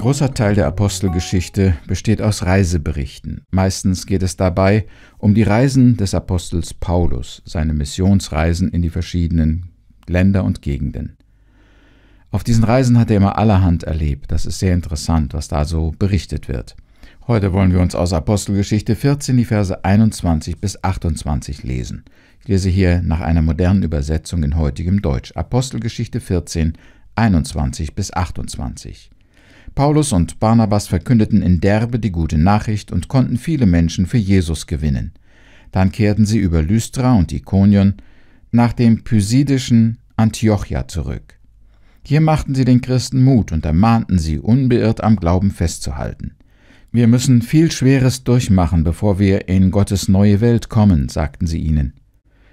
Ein großer Teil der Apostelgeschichte besteht aus Reiseberichten. Meistens geht es dabei um die Reisen des Apostels Paulus, seine Missionsreisen in die verschiedenen Länder und Gegenden. Auf diesen Reisen hat er immer allerhand erlebt. Das ist sehr interessant, was da so berichtet wird. Heute wollen wir uns aus Apostelgeschichte 14 die Verse 21 bis 28 lesen. Ich lese hier nach einer modernen Übersetzung in heutigem Deutsch. Apostelgeschichte 14, 21 bis 28. Paulus und Barnabas verkündeten in Derbe die gute Nachricht und konnten viele Menschen für Jesus gewinnen. Dann kehrten sie über Lystra und Ikonion nach dem pysidischen Antiochia zurück. Hier machten sie den Christen Mut und ermahnten sie, unbeirrt am Glauben festzuhalten. Wir müssen viel Schweres durchmachen, bevor wir in Gottes neue Welt kommen, sagten sie ihnen.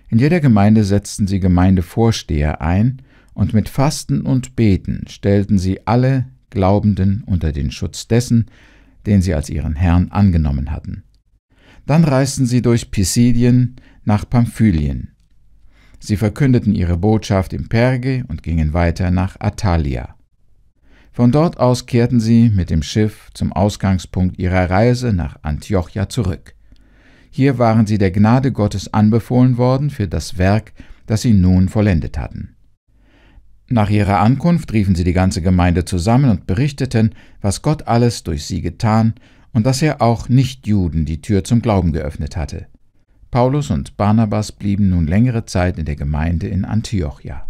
In jeder Gemeinde setzten sie Gemeindevorsteher ein, und mit Fasten und Beten stellten sie alle Glaubenden unter den Schutz dessen, den sie als ihren Herrn angenommen hatten. Dann reisten sie durch Pisidien nach Pamphylien. Sie verkündeten ihre Botschaft im Perge und gingen weiter nach Attalia. Von dort aus kehrten sie mit dem Schiff zum Ausgangspunkt ihrer Reise nach Antiochia zurück. Hier waren sie der Gnade Gottes anbefohlen worden für das Werk, das sie nun vollendet hatten. Nach ihrer Ankunft riefen sie die ganze Gemeinde zusammen und berichteten, was Gott alles durch sie getan und dass er auch Nichtjuden die Tür zum Glauben geöffnet hatte. Paulus und Barnabas blieben nun längere Zeit in der Gemeinde in Antiochia.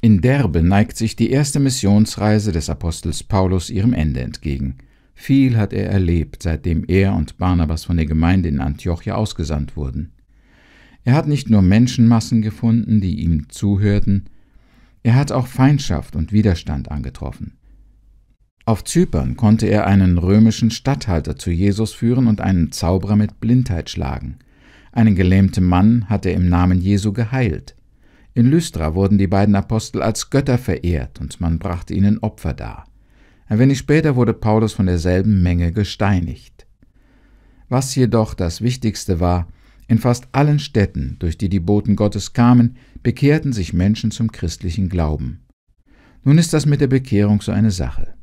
In Derbe neigt sich die erste Missionsreise des Apostels Paulus ihrem Ende entgegen. Viel hat er erlebt, seitdem er und Barnabas von der Gemeinde in Antiochia ausgesandt wurden. Er hat nicht nur Menschenmassen gefunden, die ihm zuhörten, er hat auch Feindschaft und Widerstand angetroffen. Auf Zypern konnte er einen römischen Statthalter zu Jesus führen und einen Zauberer mit Blindheit schlagen. Einen gelähmten Mann hat er im Namen Jesu geheilt. In Lystra wurden die beiden Apostel als Götter verehrt und man brachte ihnen Opfer dar. Ein wenig später wurde Paulus von derselben Menge gesteinigt. Was jedoch das Wichtigste war, in fast allen Städten, durch die die Boten Gottes kamen, bekehrten sich Menschen zum christlichen Glauben. Nun ist das mit der Bekehrung so eine Sache.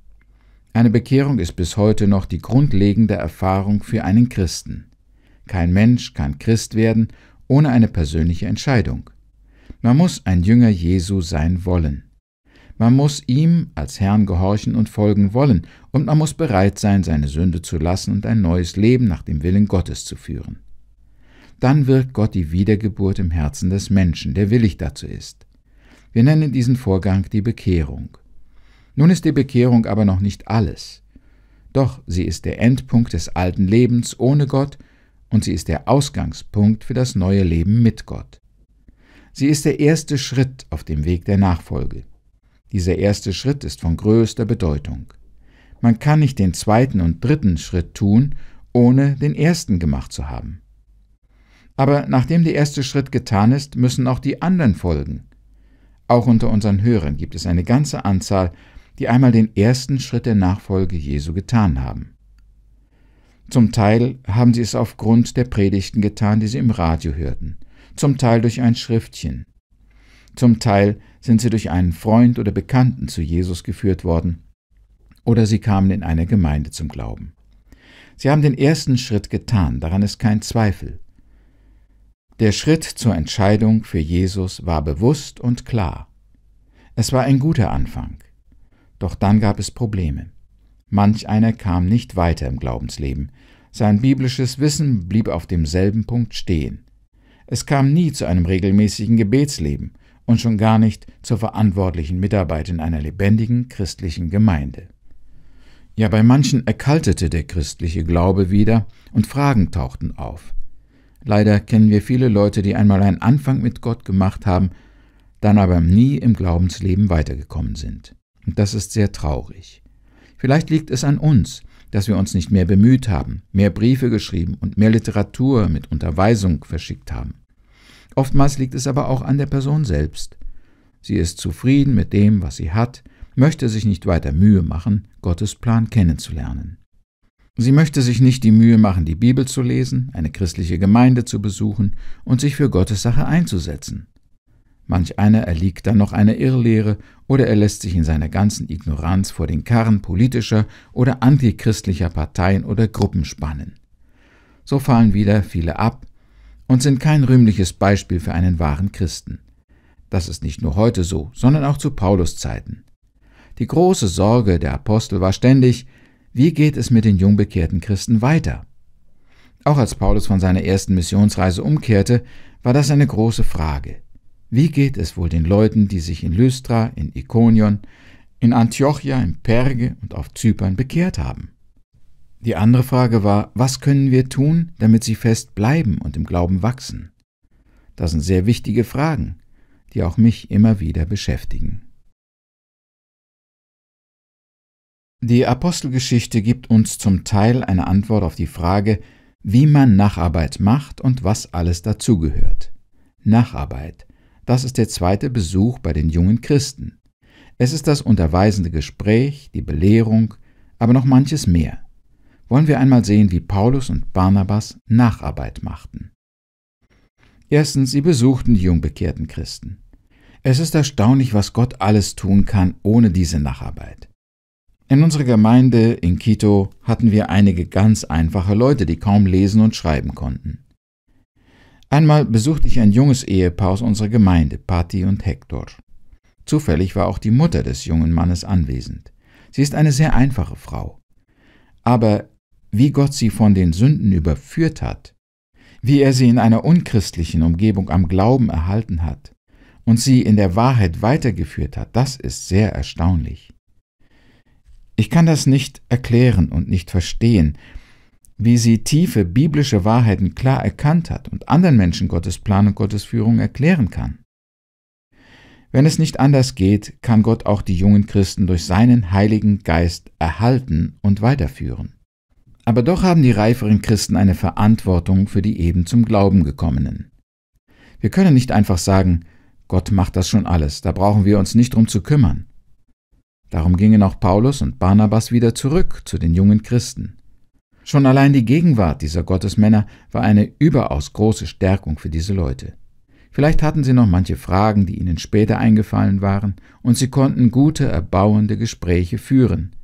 Eine Bekehrung ist bis heute noch die grundlegende Erfahrung für einen Christen. Kein Mensch kann Christ werden ohne eine persönliche Entscheidung. Man muss ein Jünger Jesu sein wollen. Man muss ihm als Herrn gehorchen und folgen wollen, und man muss bereit sein, seine Sünde zu lassen und ein neues Leben nach dem Willen Gottes zu führen dann wirkt Gott die Wiedergeburt im Herzen des Menschen, der willig dazu ist. Wir nennen diesen Vorgang die Bekehrung. Nun ist die Bekehrung aber noch nicht alles. Doch sie ist der Endpunkt des alten Lebens ohne Gott und sie ist der Ausgangspunkt für das neue Leben mit Gott. Sie ist der erste Schritt auf dem Weg der Nachfolge. Dieser erste Schritt ist von größter Bedeutung. Man kann nicht den zweiten und dritten Schritt tun, ohne den ersten gemacht zu haben. Aber nachdem der erste Schritt getan ist, müssen auch die anderen folgen. Auch unter unseren Hörern gibt es eine ganze Anzahl, die einmal den ersten Schritt der Nachfolge Jesu getan haben. Zum Teil haben sie es aufgrund der Predigten getan, die sie im Radio hörten, zum Teil durch ein Schriftchen, zum Teil sind sie durch einen Freund oder Bekannten zu Jesus geführt worden, oder sie kamen in einer Gemeinde zum Glauben. Sie haben den ersten Schritt getan, daran ist kein Zweifel. Der Schritt zur Entscheidung für Jesus war bewusst und klar. Es war ein guter Anfang. Doch dann gab es Probleme. Manch einer kam nicht weiter im Glaubensleben. Sein biblisches Wissen blieb auf demselben Punkt stehen. Es kam nie zu einem regelmäßigen Gebetsleben und schon gar nicht zur verantwortlichen Mitarbeit in einer lebendigen christlichen Gemeinde. Ja, bei manchen erkaltete der christliche Glaube wieder und Fragen tauchten auf. Leider kennen wir viele Leute, die einmal einen Anfang mit Gott gemacht haben, dann aber nie im Glaubensleben weitergekommen sind. Und das ist sehr traurig. Vielleicht liegt es an uns, dass wir uns nicht mehr bemüht haben, mehr Briefe geschrieben und mehr Literatur mit Unterweisung verschickt haben. Oftmals liegt es aber auch an der Person selbst. Sie ist zufrieden mit dem, was sie hat, möchte sich nicht weiter Mühe machen, Gottes Plan kennenzulernen. Sie möchte sich nicht die Mühe machen, die Bibel zu lesen, eine christliche Gemeinde zu besuchen und sich für Gottes Sache einzusetzen. Manch einer erliegt dann noch einer Irrlehre oder er lässt sich in seiner ganzen Ignoranz vor den Karren politischer oder antichristlicher Parteien oder Gruppen spannen. So fallen wieder viele ab und sind kein rühmliches Beispiel für einen wahren Christen. Das ist nicht nur heute so, sondern auch zu Paulus Zeiten. Die große Sorge der Apostel war ständig, wie geht es mit den jungbekehrten Christen weiter? Auch als Paulus von seiner ersten Missionsreise umkehrte, war das eine große Frage. Wie geht es wohl den Leuten, die sich in Lystra, in Ikonion, in Antiochia, in Perge und auf Zypern bekehrt haben? Die andere Frage war, was können wir tun, damit sie fest bleiben und im Glauben wachsen? Das sind sehr wichtige Fragen, die auch mich immer wieder beschäftigen. Die Apostelgeschichte gibt uns zum Teil eine Antwort auf die Frage, wie man Nacharbeit macht und was alles dazugehört. Nacharbeit, das ist der zweite Besuch bei den jungen Christen. Es ist das unterweisende Gespräch, die Belehrung, aber noch manches mehr. Wollen wir einmal sehen, wie Paulus und Barnabas Nacharbeit machten. Erstens, sie besuchten die jungbekehrten Christen. Es ist erstaunlich, was Gott alles tun kann ohne diese Nacharbeit. In unserer Gemeinde in Quito hatten wir einige ganz einfache Leute, die kaum lesen und schreiben konnten. Einmal besuchte ich ein junges Ehepaar aus unserer Gemeinde, Patti und Hector. Zufällig war auch die Mutter des jungen Mannes anwesend. Sie ist eine sehr einfache Frau. Aber wie Gott sie von den Sünden überführt hat, wie er sie in einer unchristlichen Umgebung am Glauben erhalten hat und sie in der Wahrheit weitergeführt hat, das ist sehr erstaunlich. Ich kann das nicht erklären und nicht verstehen, wie sie tiefe biblische Wahrheiten klar erkannt hat und anderen Menschen Gottes Plan und Gottes Führung erklären kann. Wenn es nicht anders geht, kann Gott auch die jungen Christen durch seinen Heiligen Geist erhalten und weiterführen. Aber doch haben die reiferen Christen eine Verantwortung für die eben zum Glauben gekommenen. Wir können nicht einfach sagen, Gott macht das schon alles, da brauchen wir uns nicht drum zu kümmern. Darum gingen auch Paulus und Barnabas wieder zurück zu den jungen Christen. Schon allein die Gegenwart dieser Gottesmänner war eine überaus große Stärkung für diese Leute. Vielleicht hatten sie noch manche Fragen, die ihnen später eingefallen waren, und sie konnten gute, erbauende Gespräche führen.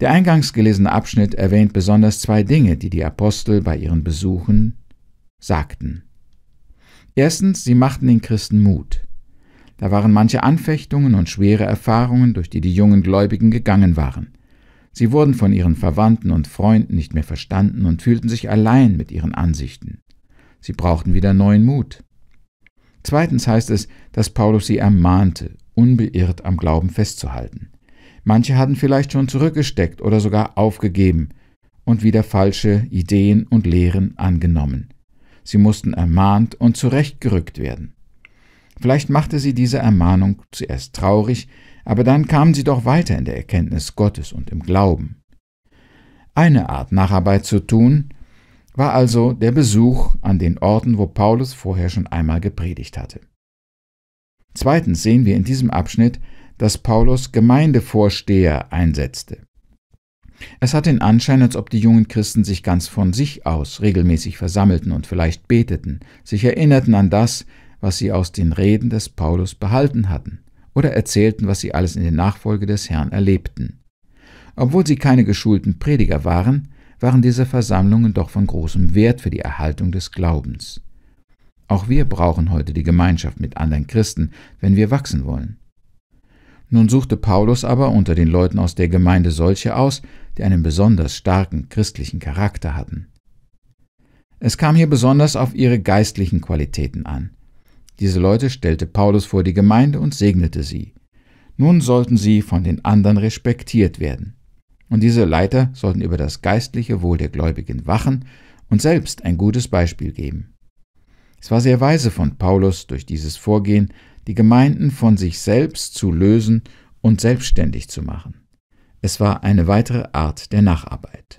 Der eingangs gelesene Abschnitt erwähnt besonders zwei Dinge, die die Apostel bei ihren Besuchen sagten. Erstens, sie machten den Christen Mut. Da waren manche Anfechtungen und schwere Erfahrungen, durch die die jungen Gläubigen gegangen waren. Sie wurden von ihren Verwandten und Freunden nicht mehr verstanden und fühlten sich allein mit ihren Ansichten. Sie brauchten wieder neuen Mut. Zweitens heißt es, dass Paulus sie ermahnte, unbeirrt am Glauben festzuhalten. Manche hatten vielleicht schon zurückgesteckt oder sogar aufgegeben und wieder falsche Ideen und Lehren angenommen. Sie mussten ermahnt und zurechtgerückt werden. Vielleicht machte sie diese Ermahnung zuerst traurig, aber dann kamen sie doch weiter in der Erkenntnis Gottes und im Glauben. Eine Art Nacharbeit zu tun war also der Besuch an den Orten, wo Paulus vorher schon einmal gepredigt hatte. Zweitens sehen wir in diesem Abschnitt, dass Paulus Gemeindevorsteher einsetzte. Es hat den Anschein, als ob die jungen Christen sich ganz von sich aus regelmäßig versammelten und vielleicht beteten, sich erinnerten an das, was sie aus den Reden des Paulus behalten hatten, oder erzählten, was sie alles in der Nachfolge des Herrn erlebten. Obwohl sie keine geschulten Prediger waren, waren diese Versammlungen doch von großem Wert für die Erhaltung des Glaubens. Auch wir brauchen heute die Gemeinschaft mit anderen Christen, wenn wir wachsen wollen. Nun suchte Paulus aber unter den Leuten aus der Gemeinde solche aus, die einen besonders starken christlichen Charakter hatten. Es kam hier besonders auf ihre geistlichen Qualitäten an. Diese Leute stellte Paulus vor die Gemeinde und segnete sie. Nun sollten sie von den anderen respektiert werden. Und diese Leiter sollten über das geistliche Wohl der Gläubigen wachen und selbst ein gutes Beispiel geben. Es war sehr weise von Paulus, durch dieses Vorgehen die Gemeinden von sich selbst zu lösen und selbstständig zu machen. Es war eine weitere Art der Nacharbeit.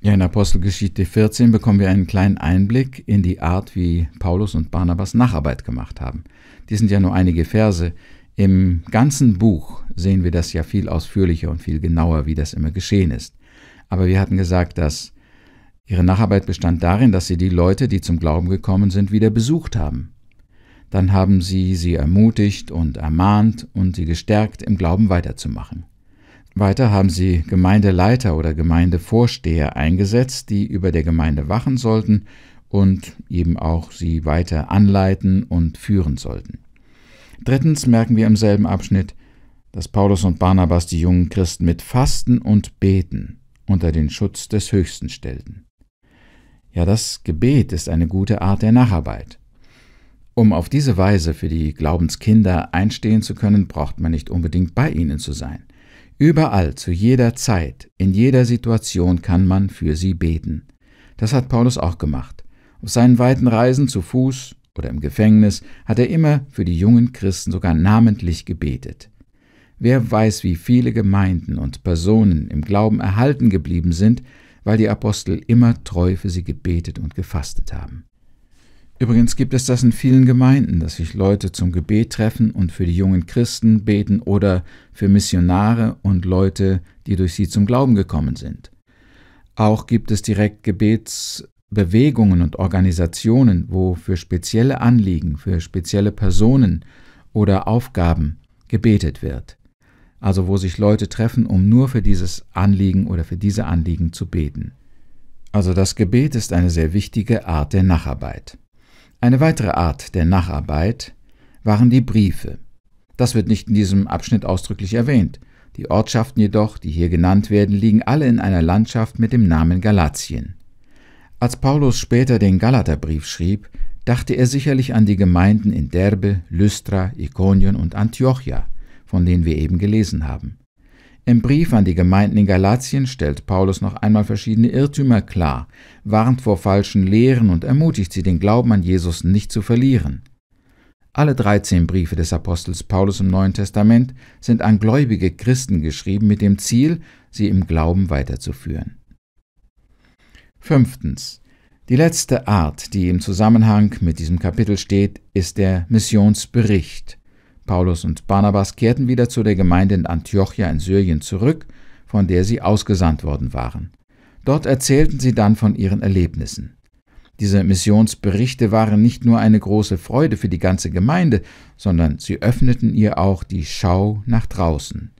Ja, in Apostelgeschichte 14 bekommen wir einen kleinen Einblick in die Art, wie Paulus und Barnabas Nacharbeit gemacht haben. Die sind ja nur einige Verse. Im ganzen Buch sehen wir das ja viel ausführlicher und viel genauer, wie das immer geschehen ist. Aber wir hatten gesagt, dass ihre Nacharbeit bestand darin, dass sie die Leute, die zum Glauben gekommen sind, wieder besucht haben. Dann haben sie sie ermutigt und ermahnt und sie gestärkt, im Glauben weiterzumachen. Weiter haben sie Gemeindeleiter oder Gemeindevorsteher eingesetzt, die über der Gemeinde wachen sollten und eben auch sie weiter anleiten und führen sollten. Drittens merken wir im selben Abschnitt, dass Paulus und Barnabas die jungen Christen mit Fasten und Beten unter den Schutz des Höchsten stellten. Ja, das Gebet ist eine gute Art der Nacharbeit. Um auf diese Weise für die Glaubenskinder einstehen zu können, braucht man nicht unbedingt bei ihnen zu sein. Überall, zu jeder Zeit, in jeder Situation kann man für sie beten. Das hat Paulus auch gemacht. Auf seinen weiten Reisen zu Fuß oder im Gefängnis hat er immer für die jungen Christen sogar namentlich gebetet. Wer weiß, wie viele Gemeinden und Personen im Glauben erhalten geblieben sind, weil die Apostel immer treu für sie gebetet und gefastet haben. Übrigens gibt es das in vielen Gemeinden, dass sich Leute zum Gebet treffen und für die jungen Christen beten oder für Missionare und Leute, die durch sie zum Glauben gekommen sind. Auch gibt es direkt Gebetsbewegungen und Organisationen, wo für spezielle Anliegen, für spezielle Personen oder Aufgaben gebetet wird. Also wo sich Leute treffen, um nur für dieses Anliegen oder für diese Anliegen zu beten. Also das Gebet ist eine sehr wichtige Art der Nacharbeit. Eine weitere Art der Nacharbeit waren die Briefe. Das wird nicht in diesem Abschnitt ausdrücklich erwähnt. Die Ortschaften jedoch, die hier genannt werden, liegen alle in einer Landschaft mit dem Namen Galatien. Als Paulus später den Galaterbrief schrieb, dachte er sicherlich an die Gemeinden in Derbe, Lystra, Ikonion und Antiochia, von denen wir eben gelesen haben. Im Brief an die Gemeinden in Galatien stellt Paulus noch einmal verschiedene Irrtümer klar, warnt vor falschen Lehren und ermutigt sie, den Glauben an Jesus nicht zu verlieren. Alle 13 Briefe des Apostels Paulus im Neuen Testament sind an gläubige Christen geschrieben mit dem Ziel, sie im Glauben weiterzuführen. Fünftens. Die letzte Art, die im Zusammenhang mit diesem Kapitel steht, ist der Missionsbericht. Paulus und Barnabas kehrten wieder zu der Gemeinde in Antiochia in Syrien zurück, von der sie ausgesandt worden waren. Dort erzählten sie dann von ihren Erlebnissen. Diese Missionsberichte waren nicht nur eine große Freude für die ganze Gemeinde, sondern sie öffneten ihr auch die Schau nach draußen.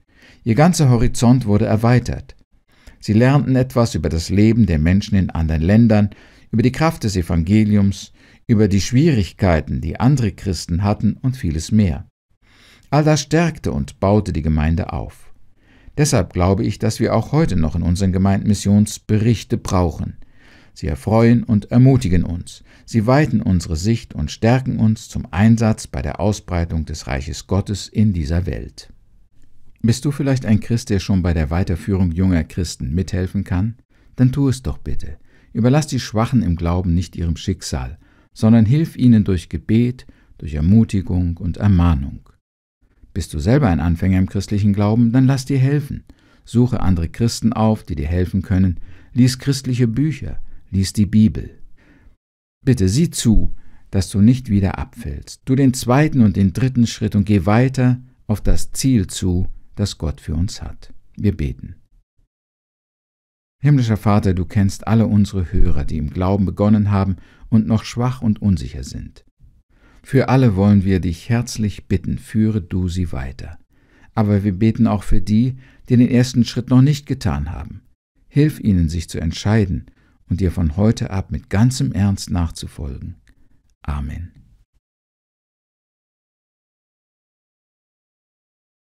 Ihr ganzer Horizont wurde erweitert. Sie lernten etwas über das Leben der Menschen in anderen Ländern, über die Kraft des Evangeliums, über die Schwierigkeiten, die andere Christen hatten und vieles mehr. All das stärkte und baute die Gemeinde auf. Deshalb glaube ich, dass wir auch heute noch in unseren Gemeinden brauchen. Sie erfreuen und ermutigen uns. Sie weiten unsere Sicht und stärken uns zum Einsatz bei der Ausbreitung des Reiches Gottes in dieser Welt. Bist du vielleicht ein Christ, der schon bei der Weiterführung junger Christen mithelfen kann? Dann tu es doch bitte. Überlass die Schwachen im Glauben nicht ihrem Schicksal, sondern hilf ihnen durch Gebet, durch Ermutigung und Ermahnung. Bist du selber ein Anfänger im christlichen Glauben, dann lass dir helfen. Suche andere Christen auf, die dir helfen können. Lies christliche Bücher, lies die Bibel. Bitte sieh zu, dass du nicht wieder abfällst. Du den zweiten und den dritten Schritt und geh weiter auf das Ziel zu, das Gott für uns hat. Wir beten. Himmlischer Vater, du kennst alle unsere Hörer, die im Glauben begonnen haben und noch schwach und unsicher sind. Für alle wollen wir dich herzlich bitten, führe du sie weiter. Aber wir beten auch für die, die den ersten Schritt noch nicht getan haben. Hilf ihnen, sich zu entscheiden und dir von heute ab mit ganzem Ernst nachzufolgen. Amen.